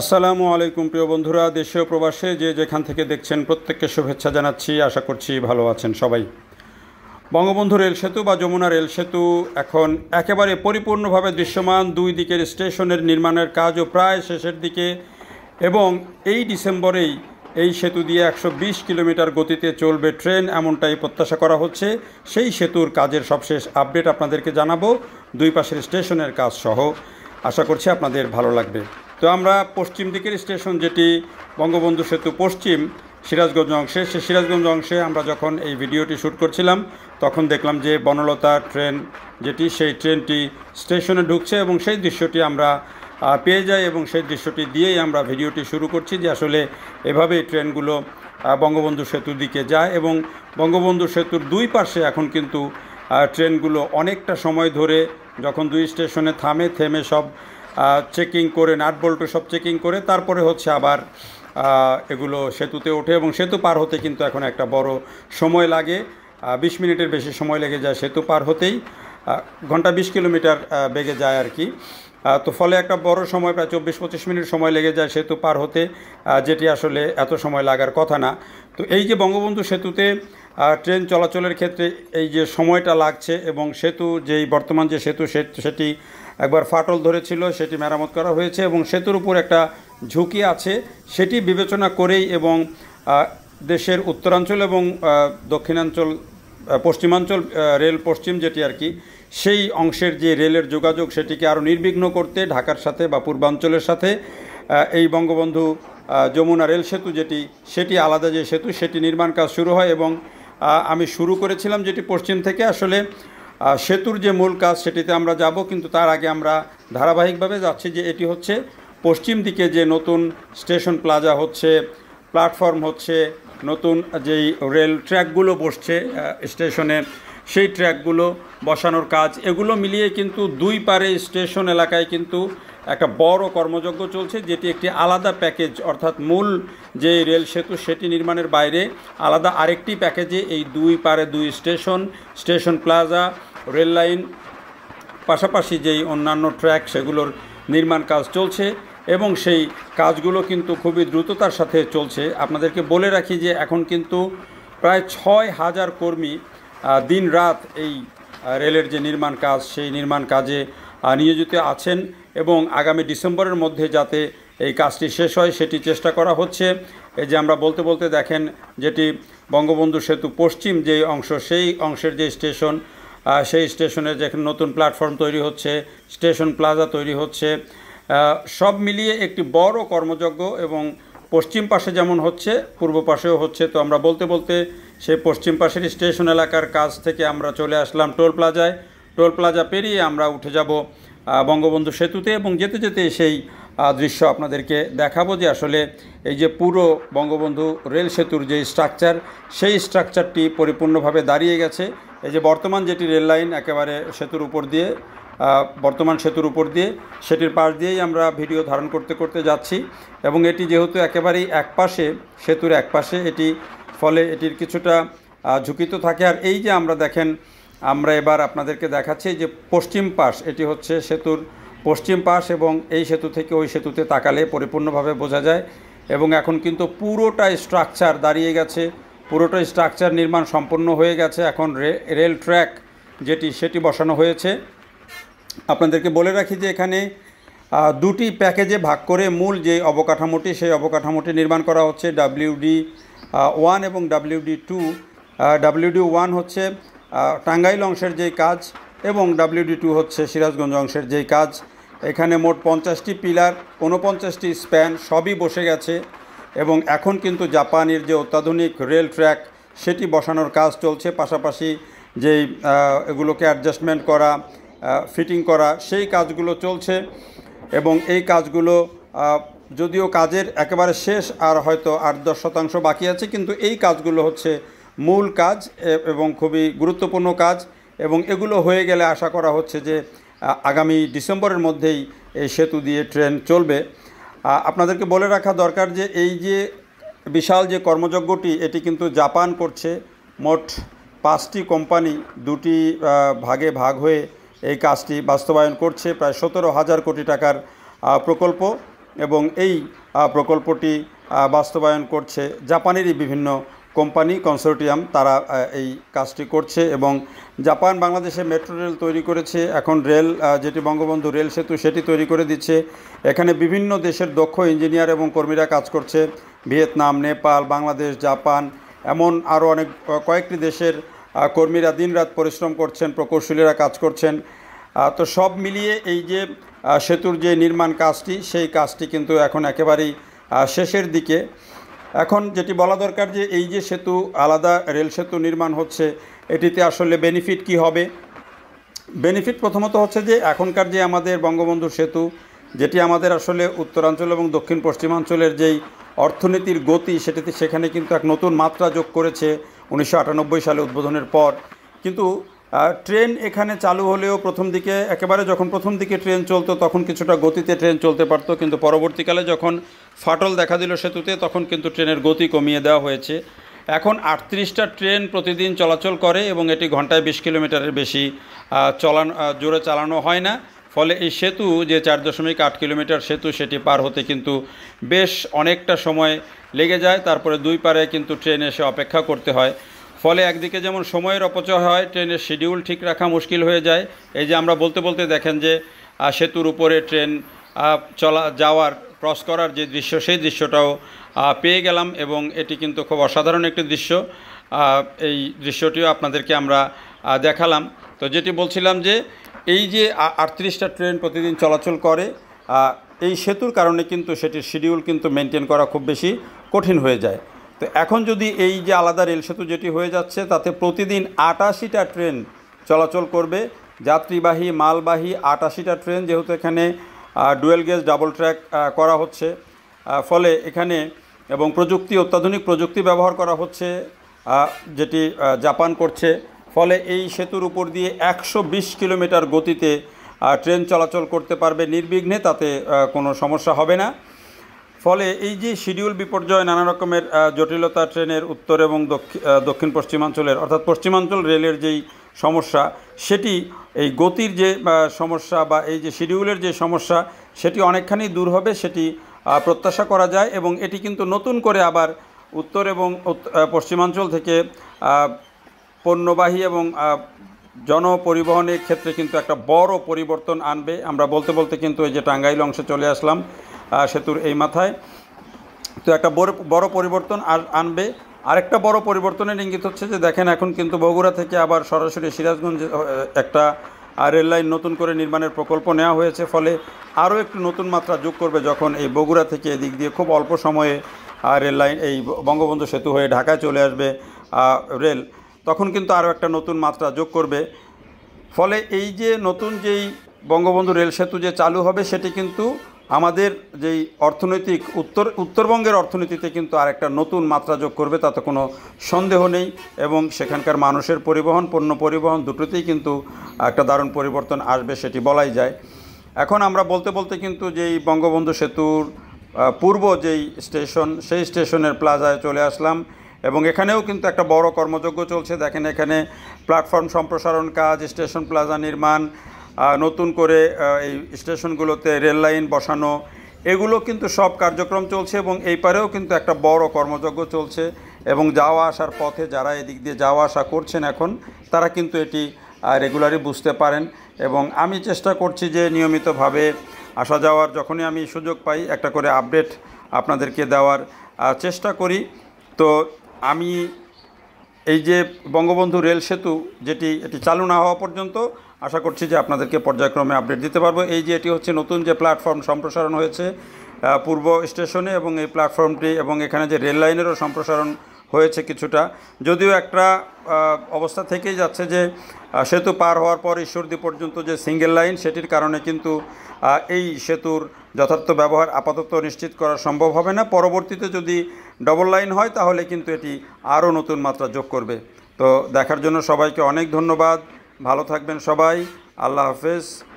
আসসালামু আলাইকুম প্রিয় বন্ধুরা দেশীয় প্রবাসে যে যেখান থেকে দেখছেন প্রত্যেককে শুভেচ্ছা জানাচ্ছি আশা করছি ভালো আছেন সবাই বঙ্গবন্ধু রেল সেতু বা যমুনা রেল সেতু এখন একেবারে পরিপূর্ণভাবে দৃশ্যমান দুই দিকের স্টেশনের নির্মাণের কাজও প্রায় শেষের দিকে এবং এই ডিসেম্বরেই এই সেতু দিয়ে একশো কিলোমিটার গতিতে চলবে ট্রেন এমনটাই প্রত্যাশা করা হচ্ছে সেই সেতুর কাজের সবশেষ আপডেট আপনাদেরকে জানাবো দুই পাশের স্টেশনের কাজ সহ আশা করছি আপনাদের ভালো লাগবে তো আমরা পশ্চিম দিকের স্টেশন যেটি বঙ্গবন্ধু সেতু পশ্চিম সিরাজগঞ্জ অংশে সে সিরাজগঞ্জ অংশে আমরা যখন এই ভিডিওটি শ্যুট করছিলাম তখন দেখলাম যে বনলতা ট্রেন যেটি সেই ট্রেনটি স্টেশনে ঢুকছে এবং সেই দৃশ্যটি আমরা পেয়ে যাই এবং সেই দৃশ্যটি দিয়েই আমরা ভিডিওটি শুরু করছি যে আসলে এভাবেই ট্রেনগুলো বঙ্গবন্ধু সেতুর দিকে যায় এবং বঙ্গবন্ধু সেতুর দুই পাশে এখন কিন্তু ট্রেনগুলো অনেকটা সময় ধরে যখন দুই স্টেশনে থামে থেমে সব চেকিং করে নাট সব চেকিং করে তারপরে হচ্ছে আবার এগুলো সেতুতে ওঠে এবং সেতু পার হতে কিন্তু এখন একটা বড় সময় লাগে বিশ মিনিটের বেশি সময় লেগে যায় সেতু পার হতেই ঘন্টা বিশ কিলোমিটার বেগে যায় আর কি তো ফলে একটা বড় সময় প্রায় চব্বিশ পঁচিশ মিনিট সময় লেগে যায় সেতু পার হতে যেটি আসলে এত সময় লাগার কথা না তো এই যে বঙ্গবন্ধু সেতুতে ট্রেন চলাচলের ক্ষেত্রে এই যে সময়টা লাগছে এবং সেতু যেই বর্তমান যে সেতু সেটি একবার ফাটল ধরেছিল সেটি মেরামত করা হয়েছে এবং সেতুর উপর একটা ঝুঁকি আছে সেটি বিবেচনা করেই এবং দেশের উত্তরাঞ্চল এবং দক্ষিণাঞ্চল পশ্চিমাঞ্চল রেল পশ্চিম যেটি আর কি সেই অংশের যে রেলের যোগাযোগ সেটিকে আরও নির্বিঘ্ন করতে ঢাকার সাথে বা পূর্বাঞ্চলের সাথে এই বঙ্গবন্ধু যমুনা রেল সেতু যেটি সেটি আলাদা যে সেতু সেটি নির্মাণ কাজ শুরু হয় এবং আমি শুরু করেছিলাম যেটি পশ্চিম থেকে আসলে সেতুর যে মূল কাজ সেটিতে আমরা যাব কিন্তু তার আগে আমরা ধারাবাহিকভাবে যাচ্ছি যে এটি হচ্ছে পশ্চিম দিকে যে নতুন স্টেশন প্লাজা হচ্ছে প্ল্যাটফর্ম হচ্ছে নতুন যেই রেল ট্র্যাকগুলো বসছে স্টেশনে সেই ট্র্যাকগুলো বসানোর কাজ এগুলো মিলিয়ে কিন্তু দুই পারে স্টেশন এলাকায় কিন্তু একটা বড় কর্মযজ্ঞ চলছে যেটি একটি আলাদা প্যাকেজ অর্থাৎ মূল যে রেল সেতু সেটি নির্মাণের বাইরে আলাদা আরেকটি প্যাকেজে এই দুই পারে দুই station station plaza rail line পাশাপাশি যেই অন্যান্য ট্র্যাক সেগুলোর নির্মাণ কাজ চলছে এবং সেই কাজগুলো কিন্তু খুবই দ্রুততার সাথে চলছে আপনাদেরকে বলে রাখি যে এখন কিন্তু প্রায় ছয় হাজার কর্মী দিন রাত এই রেলের যে নির্মাণ কাজ সেই নির্মাণ কাজে নিয়োজিত আছেন এবং আগামী ডিসেম্বরের মধ্যে যাতে এই কাজটি শেষ হয় সেটি চেষ্টা করা হচ্ছে এই যে আমরা বলতে বলতে দেখেন যেটি বঙ্গবন্ধু সেতু পশ্চিম যে অংশ সেই অংশের যে স্টেশন সেই স্টেশনের যেখানে নতুন প্ল্যাটফর্ম তৈরি হচ্ছে স্টেশন প্লাজা তৈরি হচ্ছে সব মিলিয়ে একটি বড় কর্মযজ্ঞ এবং পশ্চিম পাশে যেমন হচ্ছে পূর্ব পাশেও হচ্ছে তো আমরা বলতে বলতে সেই পশ্চিম পাশের স্টেশন এলাকার কাজ থেকে আমরা চলে আসলাম টোল প্লাজায় টোল প্লাজা পেরিয়ে আমরা উঠে যাব বঙ্গবন্ধু সেতুতে এবং যেতে যেতে সেই দৃশ্য আপনাদেরকে দেখাবো যে আসলে এই যে পুরো বঙ্গবন্ধু রেল সেতুর যে স্ট্রাকচার সেই স্ট্রাকচারটি পরিপূর্ণভাবে দাঁড়িয়ে গেছে এই যে বর্তমান যেটি রেল লাইন একেবারে সেতুর উপর দিয়ে বর্তমান সেতুর উপর দিয়ে সেটির পাশ দিয়েই আমরা ভিডিও ধারণ করতে করতে যাচ্ছি এবং এটি যেহেতু একেবারেই একপাশে সেতুর একপাশে এটি ফলে এটির কিছুটা ঝুঁকিত থাকে আর এই যে আমরা দেখেন আমরা এবার আপনাদেরকে দেখাচ্ছি যে পশ্চিম পাশ এটি হচ্ছে সেতুর পশ্চিম পাশ এবং এই সেতু থেকে ওই সেতুতে তাকালে পরিপূর্ণভাবে বোঝা যায় এবং এখন কিন্তু পুরোটা স্ট্রাকচার দাঁড়িয়ে গেছে পুরোটা স্ট্রাকচার নির্মাণ সম্পন্ন হয়ে গেছে এখন রেল ট্র্যাক যেটি সেটি বসানো হয়েছে আপনাদেরকে বলে রাখি যে এখানে দুটি প্যাকেজে ভাগ করে মূল যে অবকাঠামোটি সেই অবকাঠামোটি নির্মাণ করা হচ্ছে ডাব্লিউডি ওয়ান এবং ডাব্লিউডি টু ডাব্লিউডি ওয়ান হচ্ছে টাঙ্গাইল অংশের যেই কাজ এবং ডাব্লিউডি টু হচ্ছে সিরাজগঞ্জ অংশের যেই কাজ এখানে মোট পঞ্চাশটি পিলার ঊনপঞ্চাশটি স্প্যান সবই বসে গেছে এবং এখন কিন্তু জাপানের যে অত্যাধুনিক রেল ট্র্যাক সেটি বসানোর কাজ চলছে পাশাপাশি যেই এগুলোকে অ্যাডজাস্টমেন্ট করা ফিটিং করা সেই কাজগুলো চলছে এবং এই কাজগুলো যদিও কাজের একেবারে শেষ আর হয়তো আট দশ শতাংশ বাকি আছে কিন্তু এই কাজগুলো হচ্ছে মূল কাজ এবং খুবই গুরুত্বপূর্ণ কাজ এবং এগুলো হয়ে গেলে আশা করা হচ্ছে যে আগামী ডিসেম্বরের মধ্যেই এই সেতু দিয়ে ট্রেন চলবে আপনাদেরকে বলে রাখা দরকার যে এই যে বিশাল যে কর্মযজ্ঞটি এটি কিন্তু জাপান করছে মোট পাঁচটি কোম্পানি দুটি ভাগে ভাগ হয়ে এই কাজটি বাস্তবায়ন করছে প্রায় সতেরো হাজার কোটি টাকার প্রকল্প এবং এই প্রকল্পটি বাস্তবায়ন করছে জাপানেরই বিভিন্ন কোম্পানি কনসোর্টিয়াম তারা এই কাজটি করছে এবং জাপান বাংলাদেশে মেট্রো রেল তৈরি করেছে এখন রেল যেটি বঙ্গবন্ধু রেল সেতু সেটি তৈরি করে দিচ্ছে এখানে বিভিন্ন দেশের দক্ষ ইঞ্জিনিয়ার এবং কর্মীরা কাজ করছে ভিয়েতনাম নেপাল বাংলাদেশ জাপান এমন আরও অনেক কয়েকটি দেশের কর্মীরা দিনরাত পরিশ্রম করছেন প্রকৌশলীরা কাজ করছেন তো সব মিলিয়ে এই যে সেতুর যে নির্মাণ কাজটি সেই কাজটি কিন্তু এখন একেবারেই শেষের দিকে এখন যেটি বলা দরকার যে এই যে সেতু আলাদা রেল সেতু নির্মাণ হচ্ছে এটিতে আসলে বেনিফিট কি হবে বেনিফিট প্রথমত হচ্ছে যে এখনকার যে আমাদের বঙ্গবন্ধু সেতু যেটি আমাদের আসলে উত্তরাঞ্চল এবং দক্ষিণ পশ্চিমাঞ্চলের যেই অর্থনীতির গতি সেটিতে সেখানে কিন্তু এক নতুন মাত্রা যোগ করেছে উনিশশো সালে উদ্বোধনের পর কিন্তু ট্রেন এখানে চালু হলেও প্রথম দিকে একেবারে যখন প্রথম দিকে ট্রেন চলতো তখন কিছুটা গতিতে ট্রেন চলতে পারত কিন্তু পরবর্তীকালে যখন ফাটল দেখা দিল সেতুতে তখন কিন্তু ট্রেনের গতি কমিয়ে দেওয়া হয়েছে এখন আটত্রিশটা ট্রেন প্রতিদিন চলাচল করে এবং এটি ঘন্টায় বিশ কিলোমিটারের বেশি চলান জোরে চালানো হয় না ফলে এই সেতু যে চার দশমিক আট কিলোমিটার সেতু সেটি পার হতে কিন্তু বেশ অনেকটা সময় লেগে যায় তারপরে দুই পারে কিন্তু ট্রেন এসে অপেক্ষা করতে হয় ফলে একদিকে যেমন সময়ের অপচয় হয় ট্রেনের শিডিউল ঠিক রাখা মুশকিল হয়ে যায় এই যে আমরা বলতে বলতে দেখেন যে সেতুর উপরে ট্রেন চলা যাওয়ার ক্রস করার যে দৃশ্য সেই দৃশ্যটাও পেয়ে গেলাম এবং এটি কিন্তু খুব অসাধারণ একটি দৃশ্য এই দৃশ্যটিও আপনাদেরকে আমরা দেখালাম তো যেটি বলছিলাম যে এই যে আটত্রিশটা ট্রেন প্রতিদিন চলাচল করে এই সেতুর কারণে কিন্তু সেটির শিডিউল কিন্তু মেনটেন করা খুব বেশি কঠিন হয়ে যায় তো এখন যদি এই যে আলাদা রেল সেতু যেটি হয়ে যাচ্ছে তাতে প্রতিদিন আটাশিটা ট্রেন চলাচল করবে যাত্রীবাহী মালবাহী আটাশিটা ট্রেন যেহেতু এখানে ডুয়েল গেজ ডাবল ট্র্যাক করা হচ্ছে ফলে এখানে এবং প্রযুক্তি অত্যাধুনিক প্রযুক্তি ব্যবহার করা হচ্ছে যেটি জাপান করছে ফলে এই সেতুর উপর দিয়ে একশো কিলোমিটার গতিতে ট্রেন চলাচল করতে পারবে নির্বিঘ্নে তাতে কোনো সমস্যা হবে না ফলে এই যে শিডিউল বিপর্যয় নানা রকমের জটিলতা ট্রেনের উত্তর এবং দক্ষিণ পশ্চিমাঞ্চলের অর্থাৎ পশ্চিমাঞ্চল রেলের যেই সমস্যা সেটি এই গতির যে সমস্যা বা এই যে শিডিউলের যে সমস্যা সেটি অনেকখানি দূর হবে সেটি প্রত্যাশা করা যায় এবং এটি কিন্তু নতুন করে আবার উত্তর এবং পশ্চিমাঞ্চল থেকে পণ্যবাহী এবং জনপরিবহনের ক্ষেত্রে কিন্তু একটা বড় পরিবর্তন আনবে আমরা বলতে বলতে কিন্তু এই যে টাঙ্গাইল অংশে চলে আসলাম সেতুর এই মাথায় তো একটা বড় বড় পরিবর্তন আনবে আরেকটা বড় পরিবর্তনের ইঙ্গিত হচ্ছে যে দেখেন এখন কিন্তু বগুড়া থেকে আবার সরাসরি সিরাজগঞ্জ একটা রেল লাইন নতুন করে নির্মাণের প্রকল্প নেওয়া হয়েছে ফলে আরও একটু নতুন মাত্রা যোগ করবে যখন এই বগুড়া থেকে এদিক দিয়ে খুব অল্প সময়ে রেল লাইন এই বঙ্গবন্ধু সেতু হয়ে ঢাকায় চলে আসবে রেল তখন কিন্তু আরও একটা নতুন মাত্রা যোগ করবে ফলে এই যে নতুন যেই বঙ্গবন্ধু রেল সেতু যে চালু হবে সেটি কিন্তু আমাদের যেই অর্থনৈতিক উত্তর উত্তরবঙ্গের অর্থনীতিতে কিন্তু আর একটা নতুন মাত্রা যোগ করবে তাতে কোনো সন্দেহ নেই এবং সেখানকার মানুষের পরিবহন পণ্য পরিবহন দুটোতেই কিন্তু একটা দারুণ পরিবর্তন আসবে সেটি বলাই যায় এখন আমরা বলতে বলতে কিন্তু যেই বঙ্গবন্ধু সেতুর পূর্ব যেই স্টেশন সেই স্টেশনের প্লাজায় চলে আসলাম এবং এখানেও কিন্তু একটা বড় কর্মযজ্ঞ চলছে দেখেন এখানে প্ল্যাটফর্ম সম্প্রসারণ কাজ স্টেশন প্লাজা নির্মাণ নতুন করে এই স্টেশনগুলোতে রেল লাইন বসানো এগুলো কিন্তু সব কার্যক্রম চলছে এবং এই পারেও কিন্তু একটা বড় কর্মযজ্ঞ চলছে এবং যাওয়া আসার পথে যারা এদিক দিয়ে যাওয়া আসা করছেন এখন তারা কিন্তু এটি রেগুলারই বুঝতে পারেন এবং আমি চেষ্টা করছি যে নিয়মিতভাবে আসা যাওয়ার যখনই আমি সুযোগ পাই একটা করে আপডেট আপনাদেরকে দেওয়ার চেষ্টা করি তো আমি এই যে বঙ্গবন্ধু রেল সেতু যেটি এটি চালু না হওয়া পর্যন্ত আশা করছি যে আপনাদেরকে পর্যায়ক্রমে আপডেট দিতে পারবো এই যে এটি হচ্ছে নতুন যে প্ল্যাটফর্ম সম্প্রসারণ হয়েছে পূর্ব স্টেশনে এবং এই প্ল্যাটফর্মটি এবং এখানে যে রেল লাইনেরও সম্প্রসারণ হয়েছে কিছুটা যদিও একটা অবস্থা থেকেই যাচ্ছে যে সেতু পার হওয়ার পর ঈশ্বরদী পর্যন্ত যে সিঙ্গেল লাইন সেটির কারণে কিন্তু এই সেতুর যথার্থ ব্যবহার আপাতত নিশ্চিত করা সম্ভব হবে না পরবর্তীতে যদি ডবল লাইন হয় তাহলে কিন্তু এটি আরও নতুন মাত্রা যোগ করবে তো দেখার জন্য সবাইকে অনেক ধন্যবাদ ভালো থাকবেন সবাই আল্লাহ হাফেজ